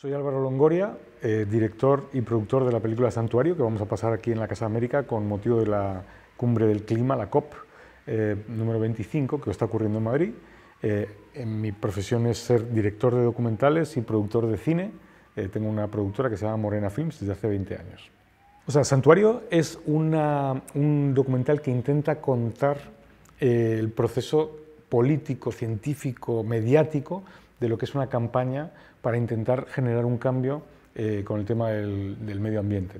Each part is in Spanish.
Soy Álvaro Longoria, eh, director y productor de la película Santuario, que vamos a pasar aquí en la Casa América con motivo de la Cumbre del Clima, la COP eh, número 25, que está ocurriendo en Madrid. Eh, mi profesión es ser director de documentales y productor de cine. tengo una productora que se llama Morena Films desde hace 20 años. O sea, Santuario es un documental que intenta contar el proceso político, científico, mediático de lo que es una campaña para intentar generar un cambio eh, con el tema del, medio ambiente.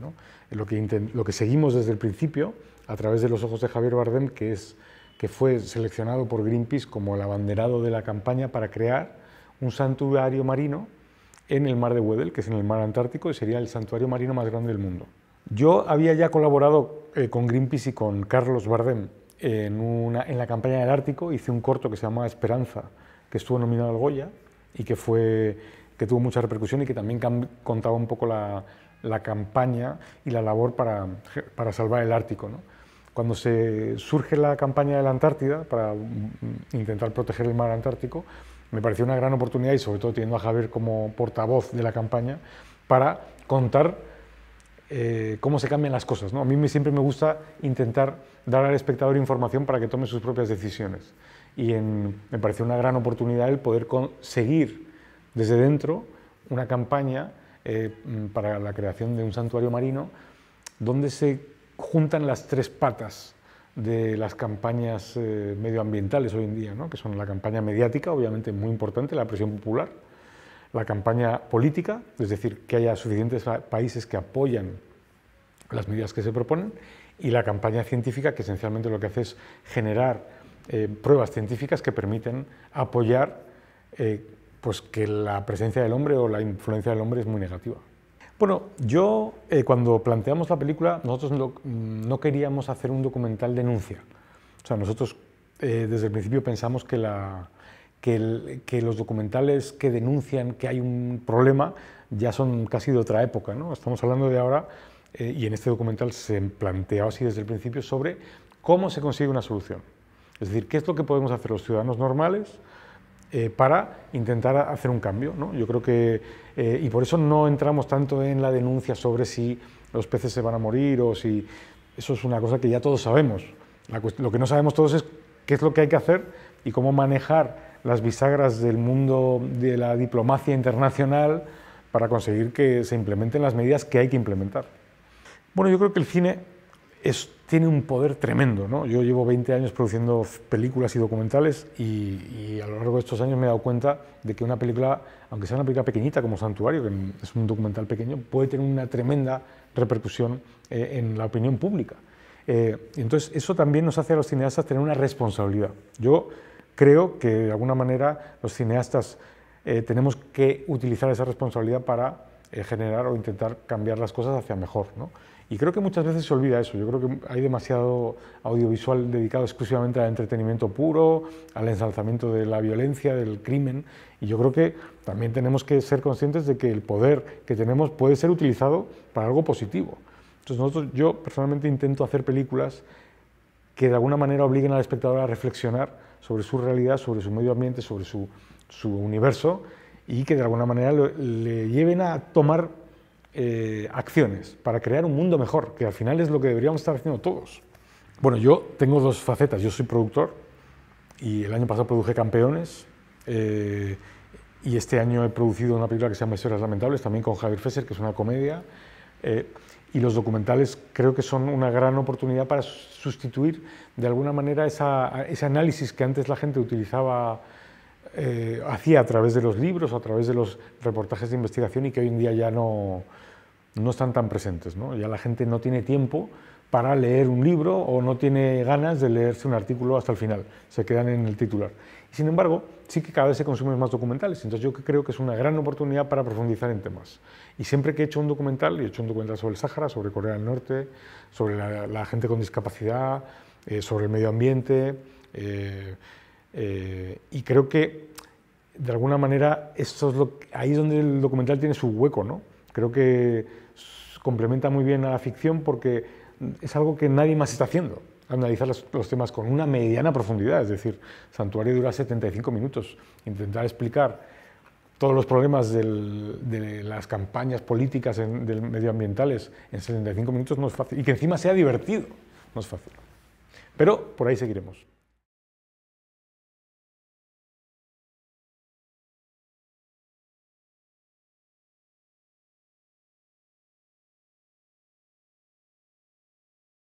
Eh, lo, que seguimos desde el principio, a través de los ojos de Javier Bardem, que, fue seleccionado por Greenpeace como el abanderado de la campaña para crear un santuario marino en el mar de Wedel, que es en el mar Antártico, y sería el santuario marino más grande del mundo. Yo había ya colaborado eh, con Greenpeace y con Carlos Bardem en, en la campaña del Ártico, hice un corto que se llama Esperanza, que estuvo nominado al Goya, y que, fue, que tuvo mucha repercusión y que también contaba un poco la, la campaña y la labor para, para salvar el Ártico. ¿no? Cuando se surge la campaña de la Antártida para mm, mm, intentar proteger el mar Antártico, me pareció una gran oportunidad y sobre todo teniendo a Javier como portavoz de la campaña para contar eh, cómo se cambian las cosas. ¿no? A mí siempre me gusta intentar dar al espectador información para que tome sus propias decisiones y me pareció una gran oportunidad el poder conseguir desde dentro una campaña eh, mm, para la creación de un santuario marino donde se juntan las tres patas de las campañas eh, medioambientales hoy en día, ¿no? que son la campaña mediática, obviamente muy importante, la presión popular, la campaña política, es decir, que haya suficientes países que apoyan las medidas que se proponen, y la campaña científica, que esencialmente lo que hace es generar eh, pruebas científicas que permiten apoyar eh, pues que la presencia del hombre o la influencia del hombre es muy negativa. Bueno, yo eh, cuando planteamos la película, nosotros no, queríamos hacer un documental denuncia. O sea, nosotros desde el principio pensamos que, la, que, los documentales que denuncian que hay un problema ya son casi de otra época. ¿no? Estamos hablando de ahora, y en este documental se planteaba así desde el principio, sobre cómo se consigue una solución. Es decir, ¿qué es lo que podemos hacer los ciudadanos normales eh, para intentar hacer un cambio? ¿no? Yo creo que, eh, y por eso no entramos tanto en la denuncia sobre si los peces se van a morir o si... Eso es una cosa que ya todos sabemos. lo que no sabemos todos es qué es lo que hay que hacer y cómo manejar las bisagras del mundo de la diplomacia internacional para conseguir que se implementen las medidas que hay que implementar. Bueno, yo creo que el cine tiene un poder tremendo. ¿no? Yo llevo 20 años produciendo películas y documentales y, a lo largo de estos años me he dado cuenta de que una película, aunque sea una película pequeñita como Santuario, que es un documental pequeño, puede tener una tremenda repercusión eh, en la opinión pública. Eh, entonces, eso también nos hace a los cineastas tener una responsabilidad. Yo creo que, de alguna manera, los cineastas eh, tenemos que utilizar esa responsabilidad para generar o intentar cambiar las cosas hacia mejor. Y creo que muchas veces se olvida eso. Yo creo que hay demasiado audiovisual dedicado exclusivamente al entretenimiento puro, al ensalzamiento de la violencia, del crimen. Y yo creo que también tenemos que ser conscientes de que el poder que tenemos puede ser utilizado para algo positivo. Entonces nosotros, yo personalmente intento hacer películas que de alguna manera obliguen al espectador a reflexionar sobre su realidad, sobre su medio ambiente, sobre su, universo y que de alguna manera le, le lleven a tomar eh, acciones para crear un mundo mejor, que al final es lo que deberíamos estar haciendo todos. Bueno, yo tengo dos facetas. Yo soy productor y el año pasado produje Campeones eh, y este año he producido una película que se llama Historias Lamentables, también con Javier Fesser, que es una comedia. Eh, y los documentales creo que son una gran oportunidad para sustituir de alguna manera ese análisis que antes la gente utilizaba eh, hacía a través de los libros, a través de los reportajes de investigación y que hoy en día ya no, no están tan presentes. Ya la gente no tiene tiempo para leer un libro o no tiene ganas de leerse un artículo hasta el final, se quedan en el titular. Sin embargo, sí que cada vez se consumen más documentales, entonces yo creo que es una gran oportunidad para profundizar en temas. Y siempre que he hecho un documental, y he hecho un documental sobre el Sáhara, sobre Corea del Norte, sobre la, gente con discapacidad, eh, sobre el medio ambiente, eh, y creo que de alguna manera, es lo, ahí es donde el documental tiene su hueco, ¿no? Creo que complementa muy bien a la ficción porque es algo que nadie más está haciendo, analizar los, temas con una mediana profundidad, es decir, Santuario dura 75 minutos, intentar explicar todos los problemas de las campañas políticas medioambientales en 75 minutos no es fácil, y que encima sea divertido, no es fácil. Pero por ahí seguiremos.